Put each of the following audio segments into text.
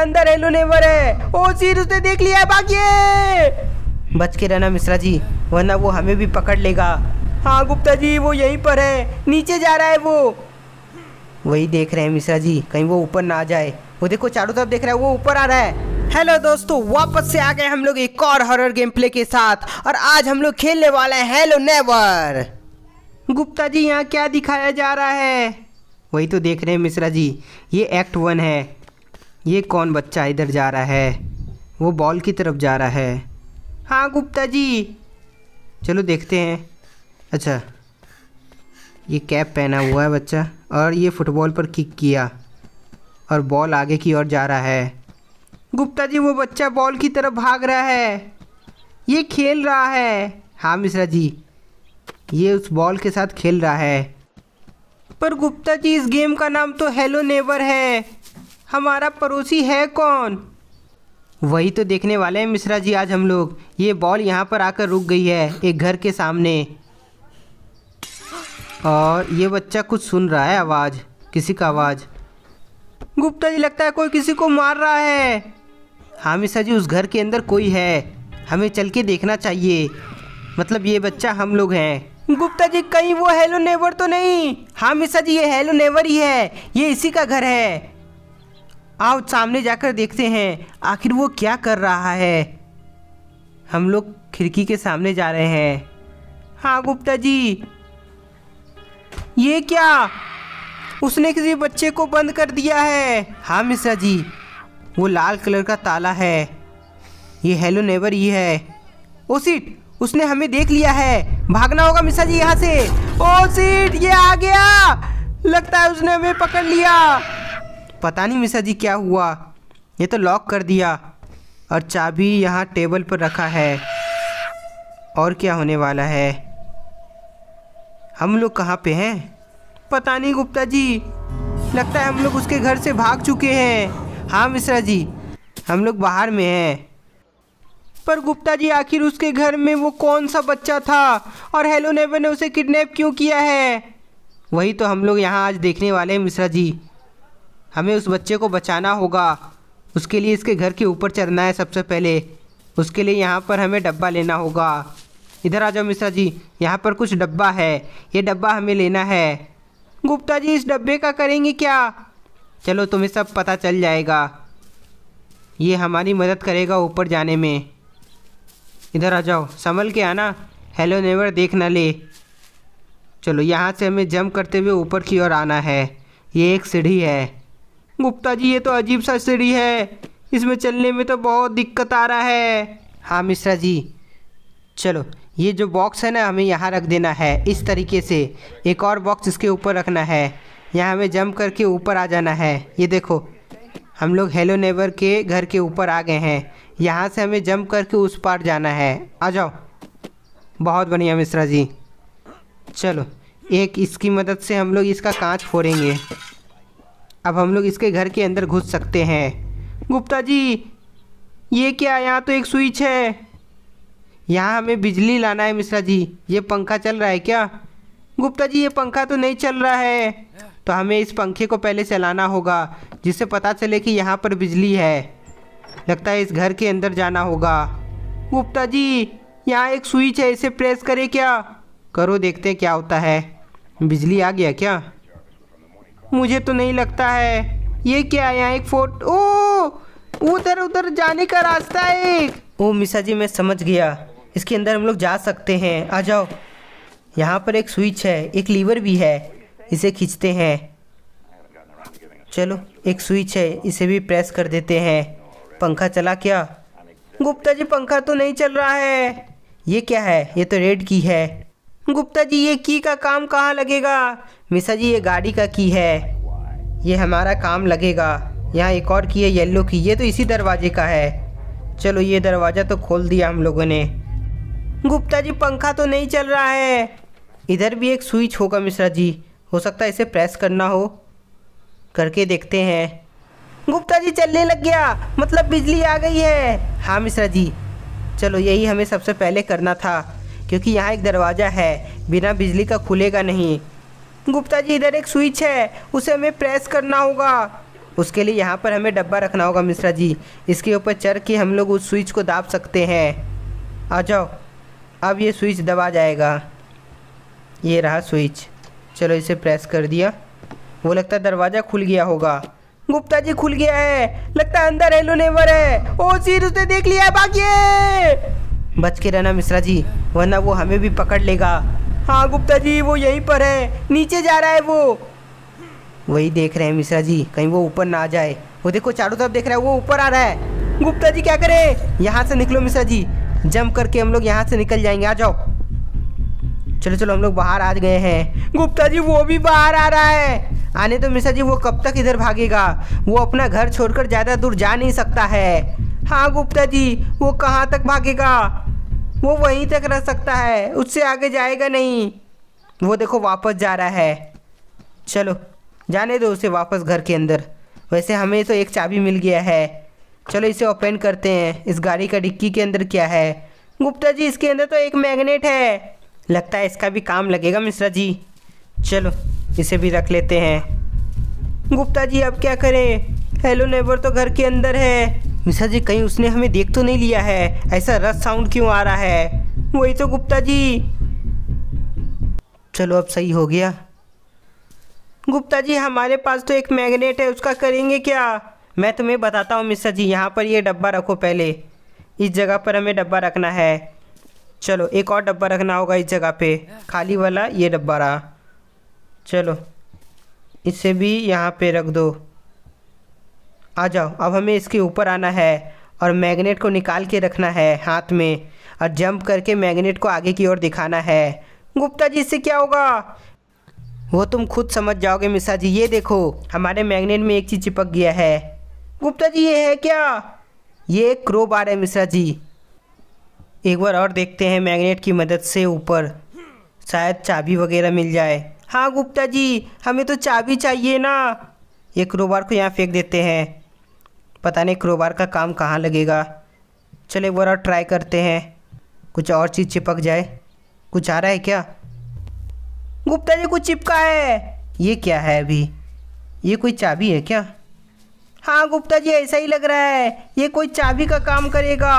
अंदर है लूनेवर है ओ सिर उसने देख लिया बाकी बच के रहना मिश्रा जी वरना वो हमें भी पकड़ लेगा हाँ गुप्ता जी वो यहीं पर है नीचे जा रहा है वो वही देख रहे हैं मिश्रा जी कहीं वो ऊपर ना आ जाए वो देखो चारों तरफ देख रहा है वो ऊपर आ रहा है हेलो दोस्तों वापस से आ गए हम लोग एक और हॉरर गेम प्ले के साथ और आज हम लोग खेलने वाले हैं हेलो नेवर गुप्ता जी यहाँ क्या दिखाया जा रहा है वही तो देख रहे हैं मिश्रा जी ये एक्ट वन है ये कौन बच्चा इधर जा रहा है वो बॉल की तरफ जा रहा है हाँ गुप्ता जी चलो देखते हैं अच्छा ये कैप पहना हुआ है बच्चा और ये फुटबॉल पर किक किया और बॉल आगे की ओर जा रहा है गुप्ता जी वो बच्चा बॉल की तरफ भाग रहा है ये खेल रहा है हाँ मिश्रा जी ये उस बॉल के साथ खेल रहा है पर गुप्ता जी इस गेम का नाम तो हेलो नेबर है हमारा पड़ोसी है कौन वही तो देखने वाले हैं मिश्रा जी आज हम लोग ये बॉल यहाँ पर आकर रुक गई है एक घर के सामने और ये बच्चा कुछ सुन रहा है आवाज़ किसी का आवाज़ गुप्ता जी लगता है कोई किसी को मार रहा है हाँ मिश्रा जी उस घर के अंदर कोई है हमें चल के देखना चाहिए मतलब ये बच्चा हम लोग हैं गुप्ता जी कहीं वो हेलो नेवर तो नहीं हाँ मिश्रा जी ये हेलो नेवर ही है ये इसी का घर है आओ सामने जाकर देखते हैं आखिर वो क्या कर रहा है हम लोग खिड़की के सामने जा रहे हैं हाँ गुप्ता जी ये क्या उसने किसी बच्चे को बंद कर दिया है हाँ मिश्रा जी वो लाल कलर का ताला है ये हेलो नेबर ये है ओ सीट उसने हमें देख लिया है भागना होगा मिश्रा जी यहाँ से ओ सीट ये आ गया लगता है उसने हमें पकड़ लिया पता नहीं मिश्रा जी क्या हुआ ये तो लॉक कर दिया और चाबी यहाँ टेबल पर रखा है और क्या होने वाला है हम लोग कहाँ पे हैं पता नहीं गुप्ता जी लगता है हम लोग उसके घर से भाग चुके हैं हाँ मिश्रा जी हम लोग बाहर में हैं पर गुप्ता जी आखिर उसके घर में वो कौन सा बच्चा था और हेलो नेवर ने उसे किडनैप क्यों किया है वही तो हम लोग यहाँ आज देखने वाले हैं मिश्रा जी हमें उस बच्चे को बचाना होगा उसके लिए इसके घर के ऊपर चढ़ना है सबसे पहले उसके लिए यहाँ पर हमें डब्बा लेना होगा इधर आ जाओ मिश्रा जी यहाँ पर कुछ डब्बा है ये डब्बा हमें लेना है गुप्ता जी इस डब्बे का करेंगे क्या चलो तुम्हें सब पता चल जाएगा ये हमारी मदद करेगा ऊपर जाने में इधर आ जाओ संभल के आना हेलो नेवर देख ना ले चलो यहाँ से हमें जंप करते हुए ऊपर की ओर आना है ये एक सीढ़ी है गुप्ता जी ये तो अजीब सा सीढ़ी है इसमें चलने में तो बहुत दिक्कत आ रहा है हाँ मिश्रा जी चलो ये जो बॉक्स है ना हमें यहाँ रख देना है इस तरीके से एक और बॉक्स इसके ऊपर रखना है यहाँ हमें जंप करके ऊपर आ जाना है ये देखो हम लोग हेलो नेबर के घर के ऊपर आ गए हैं यहाँ से हमें जंप करके उस पार जाना है आ जाओ बहुत बढ़िया मिश्रा जी चलो एक इसकी मदद से हम लोग इसका कांच फोड़ेंगे अब हम लोग इसके घर के अंदर घुस सकते हैं गुप्ता जी ये क्या यहाँ तो एक स्विच है यहाँ हमें बिजली लाना है मिश्रा जी ये पंखा चल रहा है क्या गुप्ता जी ये पंखा तो नहीं चल रहा है तो हमें इस पंखे को पहले चलाना होगा जिससे पता चले कि यहाँ पर बिजली है लगता है इस घर के अंदर जाना होगा गुप्ता जी यहाँ एक स्विच है इसे प्रेस करें क्या करो देखते हैं क्या होता है बिजली आ गया क्या मुझे तो नहीं लगता है ये क्या यहाँ एक फोटो ओ उधर उधर जाने का रास्ता है एक ओ मिसा जी मैं समझ गया इसके अंदर हम लोग जा सकते हैं आ जाओ यहाँ पर एक स्विच है एक लीवर भी है इसे खींचते हैं चलो एक स्विच है इसे भी प्रेस कर देते हैं पंखा चला क्या गुप्ता जी पंखा तो नहीं चल रहा है ये क्या है ये तो रेड की है गुप्ता जी ये की का काम कहाँ लगेगा मिसा जी ये गाड़ी का की है ये हमारा काम लगेगा यहाँ एक और की है येल्लो की ये तो इसी दरवाजे का है चलो ये दरवाज़ा तो खोल दिया हम लोगों ने गुप्ता जी पंखा तो नहीं चल रहा है इधर भी एक स्विच होगा मिश्रा जी हो सकता है इसे प्रेस करना हो करके देखते हैं गुप्ता जी चलने लग गया मतलब बिजली आ गई है हाँ मिश्रा जी चलो यही हमें सबसे पहले करना था क्योंकि यहाँ एक दरवाज़ा है बिना बिजली का खुलेगा नहीं गुप्ता जी इधर एक स्विच है उसे हमें प्रेस करना होगा उसके लिए यहाँ पर हमें डब्बा रखना होगा मिश्रा जी इसके ऊपर चढ़ के हम लोग उस स्विच को दाब सकते हैं आ जाओ अब ये स्विच दबा जाएगा ये रहा स्विच चलो इसे प्रेस कर दिया वो लगता है दरवाज़ा खुल गया होगा गुप्ता जी खुल गया है लगता है अंदर हेलो नेवर है ओ सीर उसने देख लिया है बाकी बच के रहना मिश्रा जी वरना वो हमें भी पकड़ लेगा हाँ गुप्ता जी वो यहीं पर है नीचे जा रहा है वो वही देख रहे हैं मिश्रा जी कहीं वो ऊपर ना जाए वो देखो चारों तरफ देख रहा है वो ऊपर आ रहा है गुप्ता जी क्या करे यहाँ से निकलो मिश्रा जी जम करके हम लोग यहाँ से निकल जाएंगे आ जाओ चलो चलो हम लोग बाहर आ गए हैं गुप्ता जी वो भी बाहर आ रहा है आने तो मिश्रा जी वो कब तक इधर भागेगा वो अपना घर छोड़कर ज़्यादा दूर जा नहीं सकता है हाँ गुप्ता जी वो कहाँ तक भागेगा वो वहीं तक रह सकता है उससे आगे जाएगा नहीं वो देखो वापस जा रहा है चलो जाने दो उसे वापस घर के अंदर वैसे हमें तो एक चाबी मिल गया है चलो इसे ओपन करते हैं इस गाड़ी का डिक्की के अंदर क्या है गुप्ता जी इसके अंदर तो एक मैग्नेट है लगता है इसका भी काम लगेगा मिश्रा जी चलो इसे भी रख लेते हैं गुप्ता जी अब क्या करें हेलो नेबर तो घर के अंदर है मिश्रा जी कहीं उसने हमें देख तो नहीं लिया है ऐसा रस साउंड क्यों आ रहा है वही तो गुप्ता जी चलो अब सही हो गया गुप्ता जी हमारे पास तो एक मैग्नेट है उसका करेंगे क्या मैं तुम्हें बताता हूँ मिश्रा जी यहाँ पर ये डब्बा रखो पहले इस जगह पर हमें डब्बा रखना है चलो एक और डब्बा रखना होगा इस जगह पे खाली वाला ये डब्बा रहा चलो इसे भी यहाँ पे रख दो आ जाओ अब हमें इसके ऊपर आना है और मैग्नेट को निकाल के रखना है हाथ में और जंप करके मैग्नेट को आगे की ओर दिखाना है गुप्ता जी इससे क्या होगा वो तुम खुद समझ जाओगे मिश्रा जी ये देखो हमारे मैग्नेट में एक चीज़ चिपक गया है गुप्ता जी ये है क्या ये एक क्रोबार है मिश्रा जी एक बार और देखते हैं मैग्नेट की मदद से ऊपर शायद चाबी वगैरह मिल जाए हाँ गुप्ता जी हमें तो चाबी चाहिए ना ये क्रोबार को यहाँ फेंक देते हैं पता नहीं क्रोबार का काम कहाँ लगेगा चले एक ट्राई करते हैं कुछ और चीज़ चिपक जाए कुछ आ रहा है क्या गुप्ता जी कुछ चिपका है ये क्या है अभी ये कोई चाबी है क्या हाँ गुप्ता जी ऐसा ही लग रहा है ये कोई चाबी का काम करेगा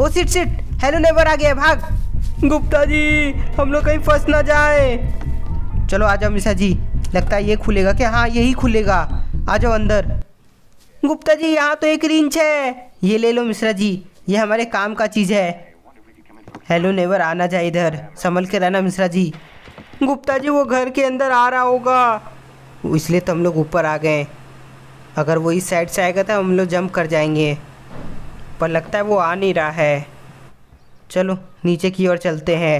ओ सिट सिट हेलो नेबर आ गया भाग गुप्ता जी हम लोग कहीं फंस ना जाए चलो आ जाओ मिसा जी लगता है ये खुलेगा क्या हाँ यही खुलेगा आ जाओ अंदर गुप्ता जी यहाँ तो एक रिंच है ये ले लो मिश्रा जी ये हमारे काम का चीज़ है हेलो नेवर आना जाए इधर संभल के रहना मिश्रा जी गुप्ता जी वो घर के अंदर आ रहा होगा इसलिए तो हम लोग ऊपर आ गए अगर वो इस साइड से आएगा तो हम लोग जंप कर जाएंगे पर लगता है वो आ नहीं रहा है चलो नीचे की ओर चलते हैं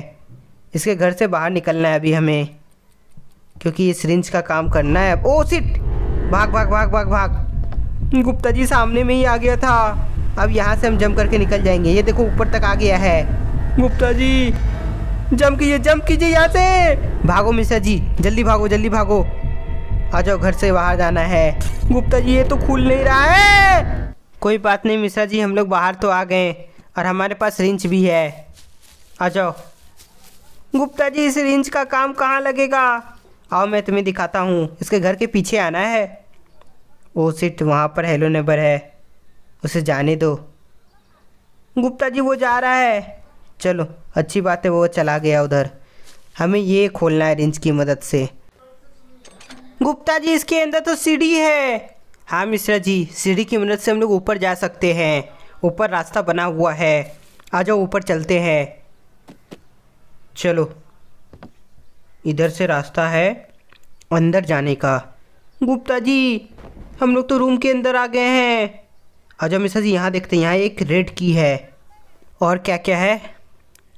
इसके घर से बाहर निकलना है अभी हमें क्योंकि इस रिंच का काम करना है ओ सिट भाग भाग भाग भाग भाग गुप्ता जी सामने में ही आ गया था अब यहाँ से हम जम करके निकल जाएंगे ये देखो ऊपर तक आ गया है गुप्ता जी जम कीजिए जम कीजिए यहाँ से भागो मिश्रा जी जल्दी भागो जल्दी भागो आ जाओ घर से बाहर जाना है गुप्ता जी ये तो खुल नहीं रहा है कोई बात नहीं मिश्रा जी हम लोग बाहर तो आ गए और हमारे पास रिंच भी है आ जाओ गुप्ता जी इस रिंच का काम कहाँ लगेगा आओ मैं तुम्हें दिखाता हूँ इसके घर के पीछे आना है वो सीट वहाँ पर हेलो नंबर है उसे जाने दो गुप्ता जी वो जा रहा है चलो अच्छी बात है वो चला गया उधर हमें ये खोलना है रिंच की मदद से गुप्ता जी इसके अंदर तो सीढ़ी है हाँ मिश्रा जी सीढ़ी की मदद से हम लोग ऊपर जा सकते हैं ऊपर रास्ता बना हुआ है आ जाओ ऊपर चलते हैं चलो इधर से रास्ता है अंदर जाने का गुप्ता जी हम लोग तो रूम के अंदर आ गए हैं अजय मिश्रा जी यहाँ देखते हैं यहाँ एक रेड की है और क्या क्या है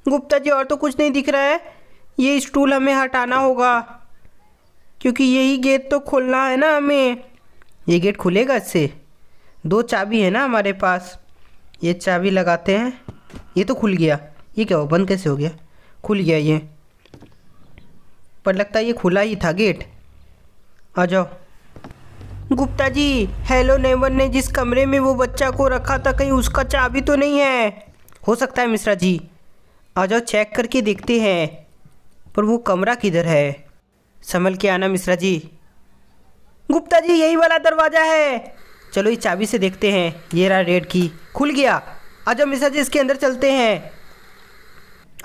गुप्ता जी और तो कुछ नहीं दिख रहा है ये स्टूल हमें हटाना होगा क्योंकि यही गेट तो खोलना है ना हमें ये गेट खुलेगा इससे दो चाबी है ना हमारे पास ये चाबी लगाते हैं ये तो खुल गया ये क्या हो बंद कैसे हो गया खुल गया ये पर लगता है ये खुला ही था गेट आ जाओ गुप्ता जी हेलो नेवन ने जिस कमरे में वो बच्चा को रखा था कहीं उसका चाबी तो नहीं है हो सकता है मिश्रा जी आ जाओ चेक करके देखते हैं पर वो कमरा किधर है संभल के आना मिश्रा जी गुप्ता जी यही वाला दरवाज़ा है चलो इस चाबी से देखते हैं ये रहा रेड की खुल गया आ जाओ मिश्रा जी इसके अंदर चलते हैं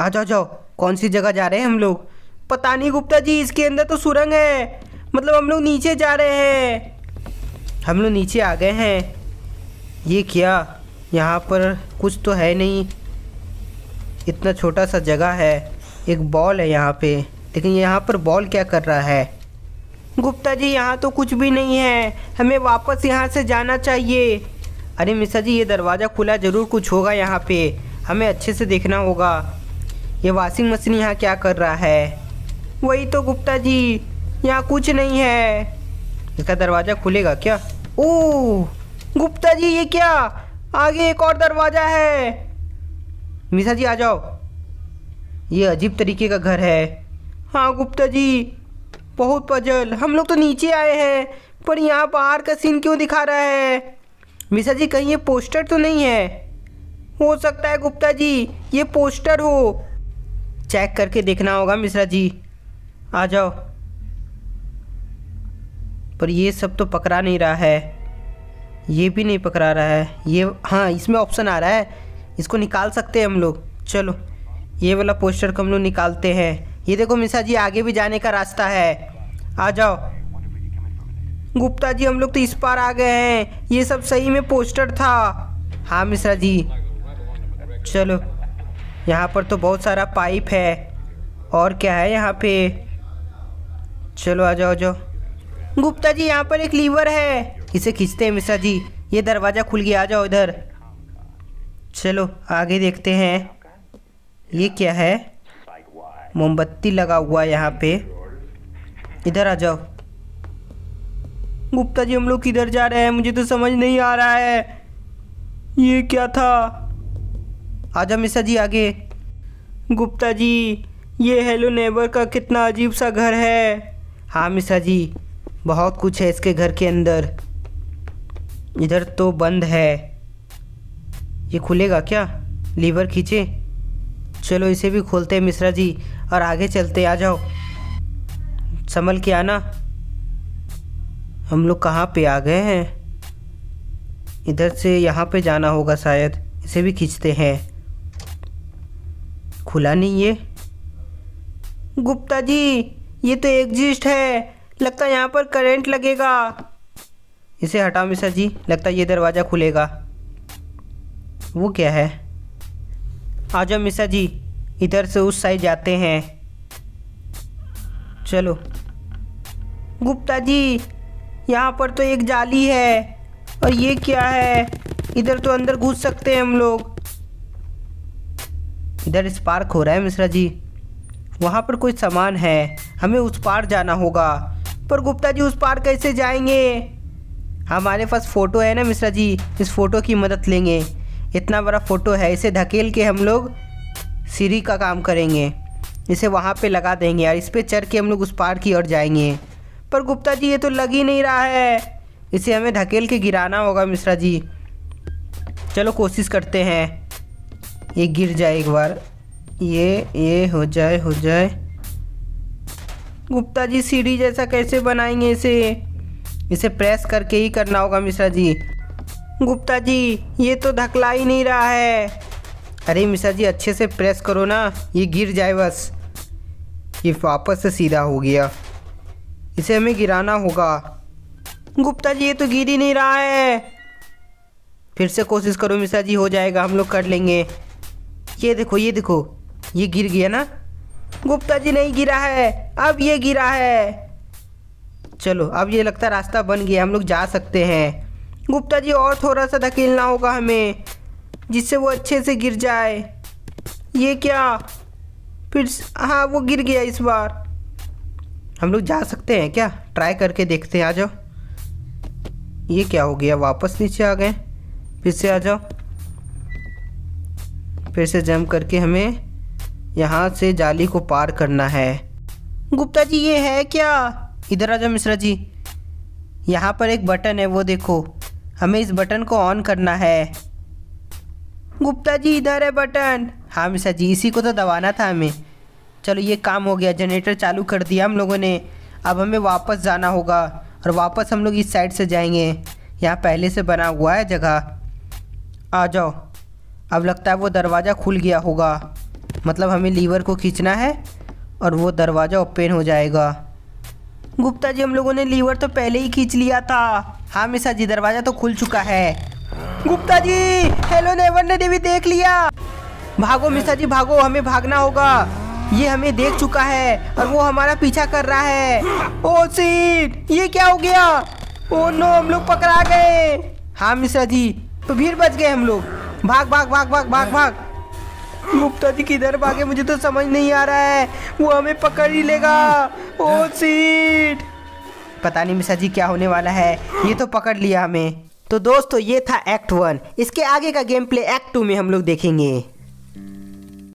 आ जाओ जाओ कौन सी जगह जा रहे हैं हम लोग पता नहीं गुप्ता जी इसके अंदर तो सुरंग है मतलब हम लोग नीचे जा रहे हैं हम लोग नीचे आ गए हैं ये क्या यहाँ पर कुछ तो है नहीं इतना छोटा सा जगह है एक बॉल है यहाँ पे लेकिन यहाँ पर बॉल क्या कर रहा है गुप्ता जी यहाँ तो कुछ भी नहीं है हमें वापस यहाँ से जाना चाहिए अरे मिश्रा जी ये दरवाज़ा खुला ज़रूर कुछ होगा यहाँ पे हमें अच्छे से देखना होगा ये वॉशिंग मशीन यहाँ क्या कर रहा है वही तो गुप्ता जी यहाँ कुछ नहीं है इसका दरवाज़ा खुलेगा क्या ओ गुप्ता जी ये क्या आगे एक और दरवाज़ा है मिसा जी आ जाओ ये अजीब तरीके का घर है हाँ गुप्ता जी बहुत पजल हम लोग तो नीचे आए हैं पर यहाँ बाहर का सीन क्यों दिखा रहा है मिसा जी कहीं ये पोस्टर तो नहीं है हो सकता है गुप्ता जी ये पोस्टर हो चेक करके देखना होगा मिश्रा जी आ जाओ पर ये सब तो पकड़ा नहीं रहा है ये भी नहीं पकड़ा रहा है ये हाँ इसमें ऑप्शन आ रहा है इसको निकाल सकते हैं हम लोग चलो ये वाला पोस्टर को हम लोग निकालते हैं ये देखो मिश्रा जी आगे भी जाने का रास्ता है आ जाओ गुप्ता जी हम लोग तो इस पार आ गए हैं ये सब सही में पोस्टर था हाँ मिश्रा जी चलो यहाँ पर तो बहुत सारा पाइप है और क्या है यहाँ पे चलो आ जाओ आ जाओ गुप्ता जी यहाँ पर एक लीवर है इसे खींचते हैं मिश्रा जी ये दरवाज़ा खुल गया आ जाओ इधर चलो आगे देखते हैं ये क्या है मोमबत्ती लगा हुआ है यहाँ पे इधर आ जाओ गुप्ता जी हम लोग किधर जा रहे हैं मुझे तो समझ नहीं आ रहा है ये क्या था आ जाओ मिश्रा जी आगे गुप्ता जी ये हेलो नेबर का कितना अजीब सा घर है हाँ मिश्रा जी बहुत कुछ है इसके घर के अंदर इधर तो बंद है ये खुलेगा क्या लीवर खींचे चलो इसे भी खोलते हैं मिश्रा जी और आगे चलते आ जाओ संभल के आना हम लोग कहाँ पे आ गए हैं इधर से यहाँ पे जाना होगा शायद इसे भी खींचते हैं खुला नहीं ये गुप्ता जी ये तो एग्जिस्ट है लगता है यहाँ पर करंट लगेगा इसे हटाओ मिश्रा जी लगता है ये दरवाज़ा खुलेगा वो क्या है आ जाओ मिश्रा जी इधर से उस साइड जाते हैं चलो गुप्ता जी यहाँ पर तो एक जाली है और ये क्या है इधर तो अंदर घुस सकते हैं हम लोग इधर स्पार्क हो रहा है मिश्रा जी वहाँ पर कोई सामान है हमें उस पार जाना होगा पर गुप्ता जी उस पार कैसे जाएंगे हमारे पास फ़ोटो है ना मिश्रा जी इस फ़ोटो की मदद लेंगे इतना बड़ा फ़ोटो है इसे धकेल के हम लोग सीढ़ी का काम करेंगे इसे वहाँ पे लगा देंगे और इस पर चढ़ के हम लोग उस पार की ओर जाएंगे पर गुप्ता जी ये तो लग ही नहीं रहा है इसे हमें धकेल के गिराना होगा मिश्रा जी चलो कोशिश करते हैं ये गिर जाए एक बार ये ये हो जाए हो जाए गुप्ता जी सीढ़ी जैसा कैसे बनाएंगे इसे इसे प्रेस करके ही करना होगा मिश्रा जी गुप्ता जी ये तो धकला ही नहीं रहा है अरे मिश्रा जी अच्छे से प्रेस करो ना ये गिर जाए बस ये वापस से सीधा हो गया इसे हमें गिराना होगा गुप्ता जी ये तो गिर ही नहीं रहा है फिर से कोशिश करो मिश्रा जी हो जाएगा हम लोग कर लेंगे ये देखो ये देखो ये गिर गया ना गुप्ता जी नहीं गिरा है अब ये गिरा है चलो अब ये लगता रास्ता बन गया हम लोग जा सकते हैं गुप्ता जी और थोड़ा सा धकेलना होगा हमें जिससे वो अच्छे से गिर जाए ये क्या फिर हाँ वो गिर गया इस बार हम लोग जा सकते हैं क्या ट्राई करके देखते हैं आ जाओ ये क्या हो गया वापस नीचे आ गए फिर से आ जाओ फिर से जम करके हमें यहाँ से जाली को पार करना है गुप्ता जी ये है क्या इधर आ जाओ मिश्रा जी यहाँ पर एक बटन है वो देखो हमें इस बटन को ऑन करना है गुप्ता जी इधर है बटन हाँ मिश्रा जी इसी को तो दबाना था हमें चलो ये काम हो गया जनरेटर चालू कर दिया हम लोगों ने अब हमें वापस जाना होगा और वापस हम लोग इस साइड से जाएंगे यहाँ पहले से बना हुआ है जगह आ जाओ अब लगता है वो दरवाज़ा खुल गया होगा मतलब हमें लीवर को खींचना है और वो दरवाज़ा ओपन हो जाएगा गुप्ता जी हम लोगों ने लीवर तो पहले ही खींच लिया था हाँ मिसा जी दरवाज़ा तो खुल चुका है गुप्ता जी हेलो नेवर ने भी देख लिया भागो मिसा जी भागो हमें भागना होगा ये हमें देख चुका है और वो हमारा पीछा कर रहा है ओ सीट ये क्या हो गया ओ नो हम लोग पकड़ा गए हाँ मिश्रा जी तो भीड़ बच गए हम लोग भाग भाग भाग भाग भाग भाग गुप्ता जी किधर भागे मुझे तो समझ नहीं आ रहा है वो हमें पकड़ ही लेगा ओ सीट पता नहीं मिसा जी क्या होने वाला है ये तो पकड़ लिया हमें तो दोस्तों ये था एक्ट वन इसके आगे का गेम प्ले एक्ट टू में हम लोग देखेंगे